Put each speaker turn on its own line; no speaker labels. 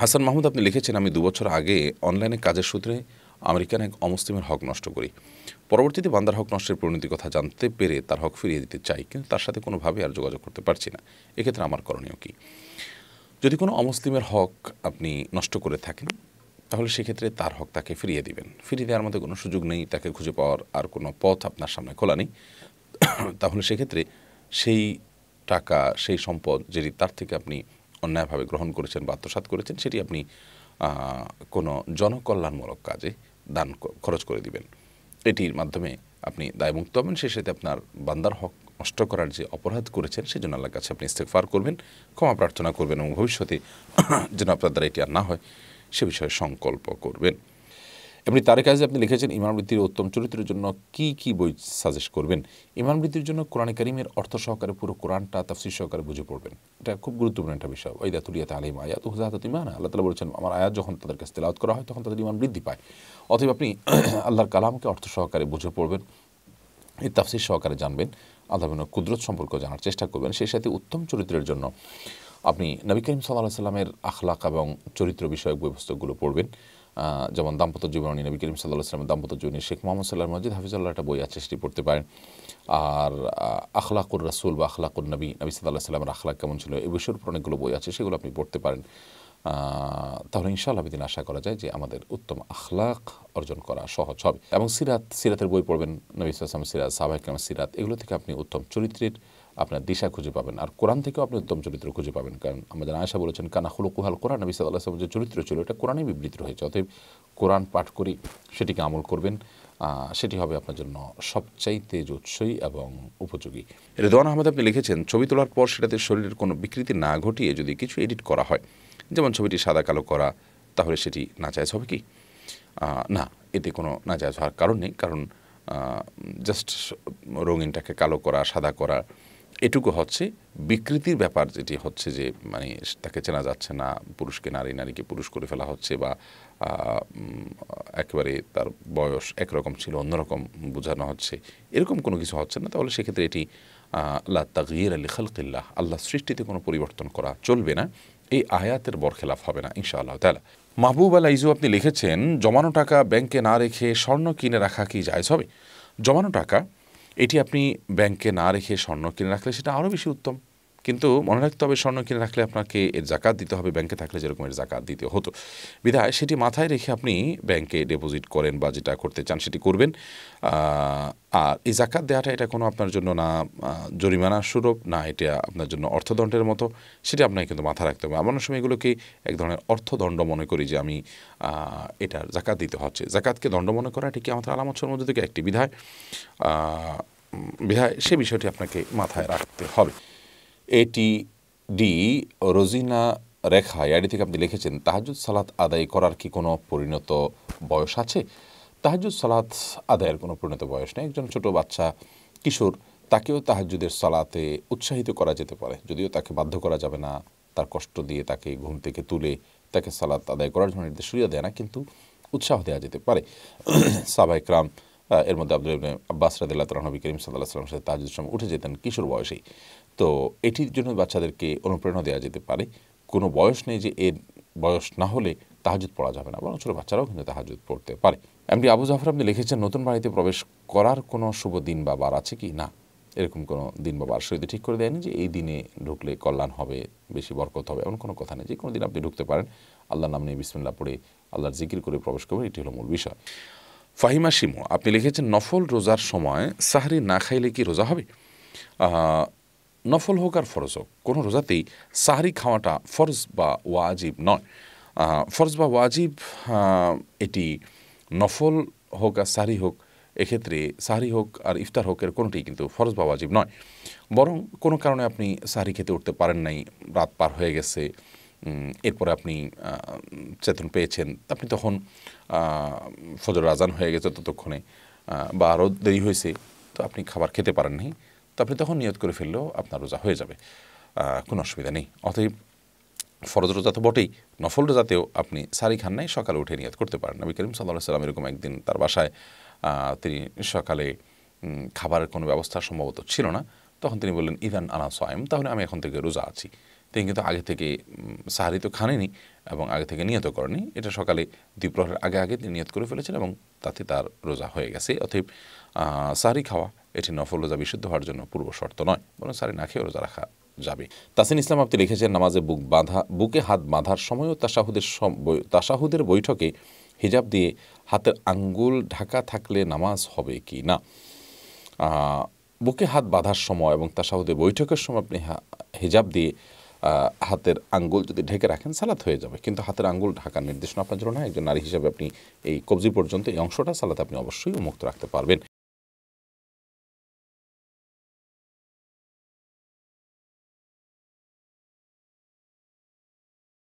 হাসান মাহমুদ আপনি লিখেছেন আমি দুবছর আগে অনলাইনে কাজের সূত্রে আমেরিকান এক অমুসলিমের হক নষ্ট করি পরবর্তীতে বান্দার হক নষ্টের পরিণতির কথা জানতে পেরে তার হক ফিরিয়ে দিতে চাই কিন্তু তার সাথে কোনোভাবে আর যোগাযোগ করতে পারছি না এক্ষেত্রে আমার করণীয় কি যদি কোনো অমুসলিমের হক আপনি নষ্ট করে থাকেন তাহলে সেক্ষেত্রে তার হক তাকে ফিরিয়ে দিবেন ফিরিয়ে দেওয়ার মধ্যে কোনো সুযোগ নেই তাকে খুঁজে পাওয়ার আর কোনো পথ আপনার সামনে খোলা নেই তাহলে সেক্ষেত্রে সেই টাকা সেই সম্পদ যেটি তার থেকে আপনি অন্যায়ভাবে গ্রহণ করেছেন বা আত্মসাত করেছেন সেটি আপনি কোনো জনকল্যাণমূলক কাজে দান খরচ করে দিবেন এটির মাধ্যমে আপনি দায়মুক্ত হবেন সে সাথে আপনার বান্দার হক নষ্ট করার যে অপরাধ করেছেন সেজন্য আল্লাহর কাছে আপনি ইস্তেকফার করবেন ক্ষমা প্রার্থনা করবেন এবং ভবিষ্যতে যেন আপনার দ্বারা এটি আর না হয় সে বিষয়ে সংকল্প করবেন এমনি তারেক আজ আপনি লিখেছেন ইমান বৃত্তির উত্তম চরিত্রের জন্য কি কি বই সাজেস্ট করবেন ইমান বৃত্তির জন্য কোরআন করিমের অর্থ সহকারে পুরো কোরআনটা তাফসির সহকারে বুঝে পড়বেন এটা খুব গুরুত্বপূর্ণ একটা বিষয় ওই তুলিয়াতে আলিম আয়াত হুজাহাত ইমান আল্লাহ তালা বলছেন আমার আয়াত যখন তাদের কাছে তেলাওত করা হয় তখন তাদের ইমান বৃদ্ধি পায় অথবা আপনি আল্লাহর কালামকে অর্থ সহকারে বুঝে পড়বেন এই তাফসির সহকারে জানবেন আল্লাহ কুদরত সম্পর্ক জানার চেষ্টা করবেন সেই সাথে উত্তম চরিত্রের জন্য আপনি নবী করিম সাল্লাহ সাল্লামের আখলাক এবং চরিত্র বিষয়ক বই পুস্তকগুলো পড়বেন যেমন দাম্পত্য জীবনী নবী করিম সাল্লাহ সাল্লামের দাম্পত্য জীবনী শেখ মোহাম্মদ সাল্লাহ মজিদ হাফিজুল্লাহ একটা বই আছে সেটি পড়তে পারেন আর আখলাকুর রাসুল বা আখলাকুর নবী নবী সাল্লাহ সাল্লামের আখলাক কেমন ছিল এ বিষয়ের উপর অনেকগুলো বই আছে সেগুলো আপনি পড়তে পারেন তাহলে ইনশাআল্লাহ দিন আশা করা যায় যে আমাদের উত্তম আখলাক অর্জন করা সহজ হবে এবং সিরাত সিরাতের বই পড়বেন নবী সাল্লাম সিরাত সাহাবাহিক সিরাত এগুলো থেকে আপনি উত্তম চরিত্রের আপনার দিশা খুঁজে পাবেন আর কোরআন থেকেও আপনি উত্তম চরিত্র খুঁজে পাবেন কারণ আমাদের আয়সা বলেছেন কানা কুহাল কোরআন নবী সাল্লাহ আসলাম যে চরিত্র ছিল এটা কোরআনে বিবৃত হয়েছে অতএব কোরআন পাঠ করে সেটিকে আমল করবেন সেটি হবে আপনার জন্য সবচাইতে জোৎসই এবং উপযোগী রেদওয়ান আহমেদ আপনি লিখেছেন ছবি তোলার পর সেটাতে শরীরের কোনো বিকৃতি না ঘটিয়ে যদি কিছু এডিট করা হয় যেমন ছবিটি সাদা কালো করা তাহলে সেটি নাজায়জ হবে কি না এতে কোনো নাজায়জ হওয়ার কারণ নেই কারণ জাস্ট রঙিনটাকে কালো করা সাদা করা এটুকু হচ্ছে বিকৃতির ব্যাপার যেটি হচ্ছে যে মানে তাকে চেনা যাচ্ছে না পুরুষকে নারী নারীকে পুরুষ করে ফেলা হচ্ছে বা একেবারে তার বয়স একরকম ছিল অন্যরকম বোঝানো হচ্ছে এরকম কোনো কিছু হচ্ছে না তাহলে সেক্ষেত্রে এটি আল্লাহ তাগির আলী খালকিল্লাহ আল্লাহ সৃষ্টিতে কোনো পরিবর্তন করা চলবে না এই আয়াতের বরখেলাফ হবে না আল্লাহ তালা মাহবুব আলা ইজু আপনি লিখেছেন জমানো টাকা ব্যাংকে না রেখে স্বর্ণ কিনে রাখা কি জায়জ হবে জমানো টাকা এটি আপনি ব্যাংকে না রেখে স্বর্ণ কিনে রাখলে সেটা আরও বেশি উত্তম কিন্তু মনে রাখতে হবে স্বর্ণ কিনে রাখলে আপনাকে এর জাকাত দিতে হবে ব্যাংকে থাকলে যেরকম এর জাকাত দিতে হতো বিধায় সেটি মাথায় রেখে আপনি ব্যাংকে ডেপোজিট করেন বা যেটা করতে চান সেটি করবেন আর এই জাকাত দেওয়াটা এটা কোনো আপনার জন্য না জরিমানা স্বরূপ না এটা আপনার জন্য অর্থদণ্ডের মতো সেটা আপনাকে কিন্তু মাথা রাখতে হবে আমার সময় এগুলোকে এক ধরনের অর্থদণ্ড মনে করি যে আমি এটার জাকাত দিতে হচ্ছে জাকাতকে দণ্ড মনে করা এটি কি আমাদের আলামতসের মধ্যে থেকে একটি বিধায় বিধায় সে বিষয়টি আপনাকে মাথায় রাখতে হবে এটি ডি রোজিনা রেখা ইয়াডি থেকে আপনি লিখেছেন তাহাজুদ সালাত আদায় করার কি কোনো পরিণত বয়স আছে তাহাজুদ সালাত আদায়ের কোনো পরিণত বয়স নেই একজন ছোট বাচ্চা কিশোর তাকেও তাহাজুদের সালাতে উৎসাহিত করা যেতে পারে যদিও তাকে বাধ্য করা যাবে না তার কষ্ট দিয়ে তাকে ঘুম থেকে তুলে তাকে সালাত আদায় করার জন্য নির্দেশ সুবিধা দেয় না কিন্তু উৎসাহ দেওয়া যেতে পারে সাবাই ক্রাম এর মধ্যে আব্দুল আব্বাস রাদিল্লাহ রহনবী করিম সাল্লাহ সাল্লামের সাথে তাহাজুদ উঠে যেতেন কিশোর বয়সেই তো এটির জন্য বাচ্চাদেরকে অনুপ্রেরণা দেওয়া যেতে পারে কোনো বয়স নেই যে এর বয়স না হলে তাহাজুদ পড়া যাবে না বরং ছোটো বাচ্চারাও কিন্তু তাহাজুদ পড়তে পারে এমনি আবু জাফর আপনি লিখেছেন নতুন বাড়িতে প্রবেশ করার কোনো শুভ দিন বা বার আছে কি না এরকম কোনো দিন বা বার সহিত ঠিক করে দেয়নি যে এই দিনে ঢুকলে কল্যাণ হবে বেশি বরকত হবে এমন কোনো কথা নেই যে কোনো দিন আপনি ঢুকতে পারেন আল্লাহর নাম নিয়ে বিসমিল্লা পড়ে আল্লাহর জিকির করে প্রবেশ করবেন এটি হলো মূল বিষয় ফাহিমা শিমু আপনি লিখেছেন নফল রোজার সময় সাহারি না খাইলে কি রোজা হবে নফল হোক আর ফরজ হোক কোনো রোজাতেই সাহারি খাওয়াটা ফরজ বা ওয়াজিব নয় ফরজ বা ওয়াজিব এটি নফল হোক আর সাহারি হোক এক্ষেত্রে সাহারি হোক আর ইফতার হোক এর কোনোটি কিন্তু ফরজ বা ওয়াজিব নয় বরং কোনো কারণে আপনি সাহারি খেতে উঠতে পারেন নাই রাত পার হয়ে গেছে এরপরে আপনি চেতন পেয়েছেন আপনি তখন ফজর আজান হয়ে গেছে ততক্ষণে বা আরও দেরি হয়েছে তো আপনি খাবার খেতে পারেননি তো আপনি তখন নিয়ত করে ফেললেও আপনার রোজা হয়ে যাবে কোনো অসুবিধা নেই অতএব ফরজ রোজা তো বটেই নফল রোজাতেও আপনি সারি খান নাই সকালে উঠে নিয়ত করতে পারেন নবী করিম সাল্লাহ সাল্লাম এরকম একদিন তার বাসায় তিনি সকালে খাবারের কোনো ব্যবস্থা সম্ভবত ছিল না তখন তিনি বললেন ইদান আনা সয়েম তাহলে আমি এখন থেকে রোজা আছি তিনি কিন্তু আগে থেকে সাহারি তো খানেনি এবং আগে থেকে নিয়ত করেনি এটা সকালে দুই প্রহরের আগে আগে তিনি নিয়ত করে ফেলেছেন এবং তাতে তার রোজা হয়ে গেছে অতএব সাহারি খাওয়া এটি নফল রোজা বিশুদ্ধ হওয়ার জন্য পূর্ব শর্ত নয় বরং সারি না খেয়ে রোজা রাখা যাবে তাসিন ইসলাম আপনি লিখেছেন নামাজে বুক বাঁধা বুকে হাত বাঁধার সময়ও তাসাহুদের তাসাহুদের বৈঠকে হিজাব দিয়ে হাতের আঙ্গুল ঢাকা থাকলে নামাজ হবে কি না বুকে হাত বাঁধার সময় এবং তাসাহুদের বৈঠকের সময় আপনি হিজাব দিয়ে হাতের আঙ্গুল যদি ঢেকে রাখেন সালাত হয়ে যাবে কিন্তু হাতের আঙ্গুল ঢাকার নির্দেশনা আপনার জন্য না একজন নারী হিসাবে আপনি এই কবজি পর্যন্ত এই অংশটা সালাত আপনি অবশ্যই মুক্ত রাখতে পারবেন